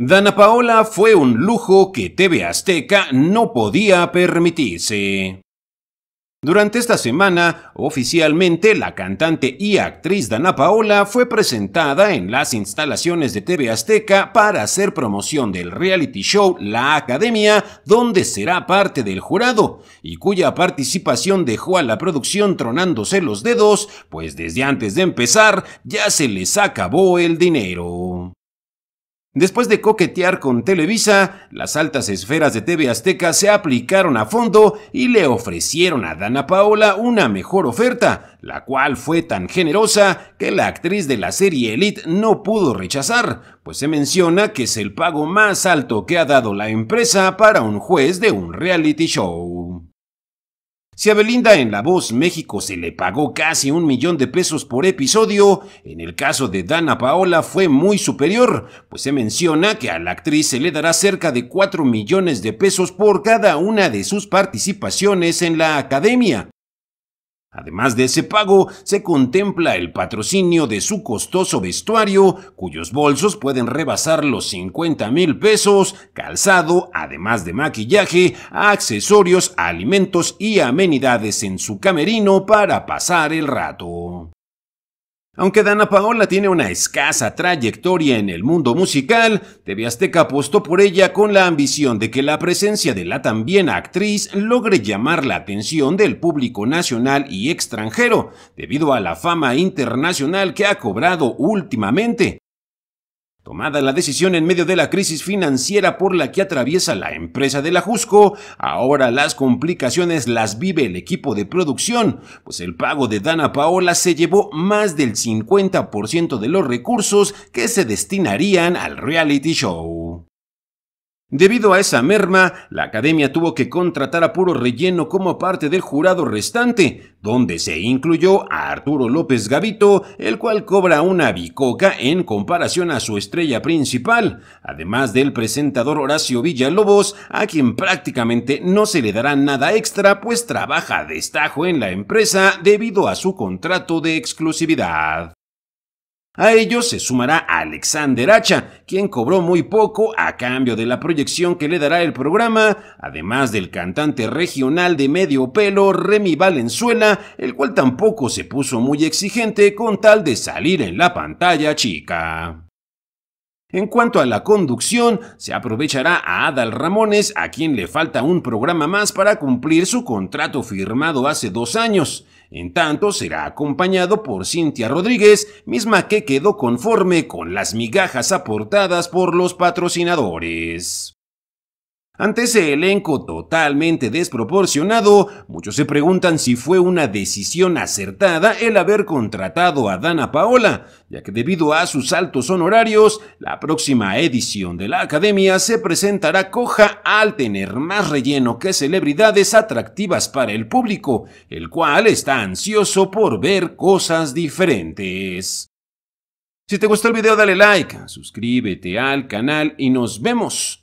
Dana Paola fue un lujo que TV Azteca no podía permitirse. Durante esta semana, oficialmente la cantante y actriz Dana Paola fue presentada en las instalaciones de TV Azteca para hacer promoción del reality show La Academia, donde será parte del jurado, y cuya participación dejó a la producción tronándose los dedos, pues desde antes de empezar ya se les acabó el dinero. Después de coquetear con Televisa, las altas esferas de TV Azteca se aplicaron a fondo y le ofrecieron a Dana Paola una mejor oferta, la cual fue tan generosa que la actriz de la serie Elite no pudo rechazar, pues se menciona que es el pago más alto que ha dado la empresa para un juez de un reality show. Si a Belinda en La Voz México se le pagó casi un millón de pesos por episodio, en el caso de Dana Paola fue muy superior, pues se menciona que a la actriz se le dará cerca de 4 millones de pesos por cada una de sus participaciones en la academia. Además de ese pago, se contempla el patrocinio de su costoso vestuario, cuyos bolsos pueden rebasar los 50 mil pesos, calzado, además de maquillaje, accesorios, alimentos y amenidades en su camerino para pasar el rato. Aunque Dana Paola tiene una escasa trayectoria en el mundo musical, TV Azteca apostó por ella con la ambición de que la presencia de la también actriz logre llamar la atención del público nacional y extranjero, debido a la fama internacional que ha cobrado últimamente. Tomada la decisión en medio de la crisis financiera por la que atraviesa la empresa de la Jusco, ahora las complicaciones las vive el equipo de producción, pues el pago de Dana Paola se llevó más del 50% de los recursos que se destinarían al reality show. Debido a esa merma, la academia tuvo que contratar a puro relleno como parte del jurado restante, donde se incluyó a Arturo López Gavito, el cual cobra una bicoca en comparación a su estrella principal, además del presentador Horacio Villalobos, a quien prácticamente no se le dará nada extra, pues trabaja de destajo en la empresa debido a su contrato de exclusividad. A ellos se sumará Alexander Hacha, quien cobró muy poco a cambio de la proyección que le dará el programa, además del cantante regional de medio pelo Remy Valenzuela, el cual tampoco se puso muy exigente con tal de salir en la pantalla chica. En cuanto a la conducción, se aprovechará a Adal Ramones, a quien le falta un programa más para cumplir su contrato firmado hace dos años. En tanto, será acompañado por Cintia Rodríguez, misma que quedó conforme con las migajas aportadas por los patrocinadores. Ante ese elenco totalmente desproporcionado, muchos se preguntan si fue una decisión acertada el haber contratado a Dana Paola, ya que debido a sus altos honorarios, la próxima edición de la Academia se presentará coja al tener más relleno que celebridades atractivas para el público, el cual está ansioso por ver cosas diferentes. Si te gustó el video dale like, suscríbete al canal y nos vemos